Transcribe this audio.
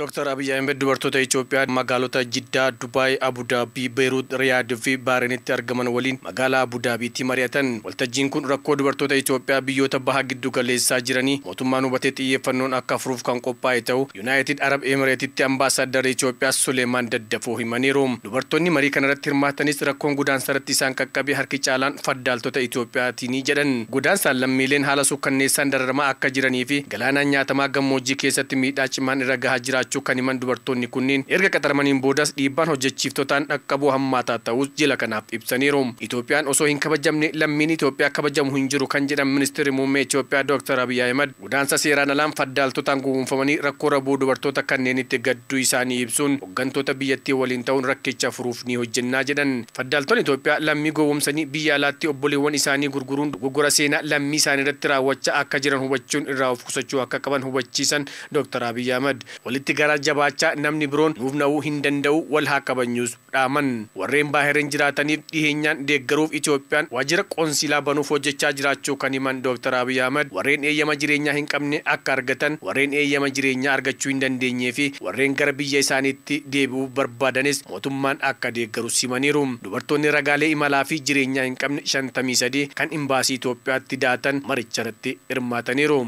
ዶክተር አብይ አህመድ ዱበርቶታ ኢትዮጵያ መጋሎታ ጅዳ፣ ዱባይ፣ አቡዳቢ፣ ቤይሩት፣ ሪያድ ፊ ባህሬንት አርገመን ወሊን መጋላ አቡዳቢቲ መሪያተን ወልተጂን ኩን ረኮ ዱበርቶተ ኢትዮጵያ ብዮተ ባሀ ግዱ ገሌሳ ጅረኒ ሞቱማ ኑበቴ ጥየፈኖን አካፍሩፍ ከን ቆጳይተው ዩናይትድ አረብ ኤምሬትቲ አምባሳደር ኢትዮጵያ ሱሌማን ደደፎ ሂመኒሩ ዱበርቶኒ መሪ ከነረት ሂርማተኒስ ረኮን ጉዳንሳ ረት ሳን ቀቀቢ ሀርኪ ጫላን ፈዳልቶተ ኢትዮጵያ ቲኒ ጀደን ጉዳንሳ ለሚሌን ሀላሱ ከኔሳን ደረርማ አካ ጅረኒ ፊ ገላና ኛተማ ገሞጂ ኬሰት ሚዳ ጭማን ረጋሃ kan himan dubartoonni kunniin erga qaxaramaniin boodas dhiibbaan hojjechiiftotaan dhaqqabuu hammaataa ta'us jila kanaaf ibsaniiru. Itoophiyaan osoo hin kabajamne lammiin Itoophiyaa kabajamu hin jiru kan jedhan ministeerri muummee Itoophiyaa Dr. Abiy Ahimad godaansa seeraan alaan faddaaltotaan gugunfamanii rakkoo rabuu dubartoota kanneenitti gadduu isaanii ibsuun hooggantoota biyyattii waliin ta'uun rakkicha furuuf ni tota hojjennaa jedhan. Faddaaltoonni Itoophiyaa lammii gowwomsanii biyya alaatti obboleewwan isaanii gurguruun dogoggora seenaa lammii isaanii irratti raawwachaa akka jiran hubachuun irraa of qusachuu akka qaban hubachiisan Dr. Abiy Ahmed walitti gara jabaachaa namni biroon nuuf na'uu hin danda'u wal haa qabanyuus dhaaman. Warreen baahireen jiraataniif dhiheenyaan deeggaruuf Itoophiyaan waajjira qoonsilaa banuuf hojjechaa jiraachuu kan himan Dr. Abiy Ahmed warreen eeyyama jireenyaa hin qabne akka argatan warreen eeyyama jireenyaa argachuu hin dandeenyee fi warreen gara biyya isaaniitti deebi'uu barbaadanis mootummaan akka deeggaru simaniiru. Dubartoonni ragaalee imalaa fi jireenyaa hin qabne 53 kan imbaasii Itoophiyaatti daatan maricha hirmaataniiru.